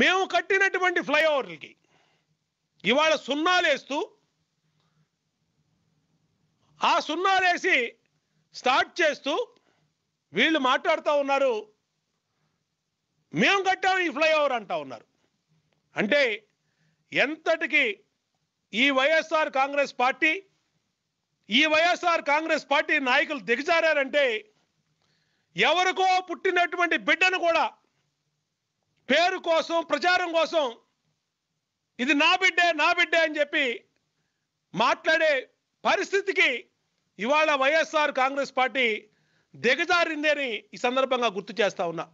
మేము కట్టినటువంటి ఫ్లైఓవర్లకి ఇవాళ సున్నాలేస్తూ ఆ సున్నాలేసి స్టార్ట్ చేస్తూ వీళ్ళు మాట్లాడుతూ ఉన్నారు మేము కట్టాము ఈ ఫ్లైఓవర్ అంటా ఉన్నారు అంటే ఎంతటికి ఈ వైఎస్ఆర్ కాంగ్రెస్ పార్టీ ఈ వైఎస్ఆర్ కాంగ్రెస్ పార్టీ నాయకులు దిగజారంటే ఎవరికో పుట్టినటువంటి బిడ్డను కూడా పేరు కోసం ప్రచారం కోసం ఇది నా బిడ్డే నా బిడ్డే అని చెప్పి మాట్లాడే పరిస్థితికి ఇవాళ వైఎస్ఆర్ కాంగ్రెస్ పార్టీ అని ఈ సందర్భంగా గుర్తు చేస్తా ఉన్నా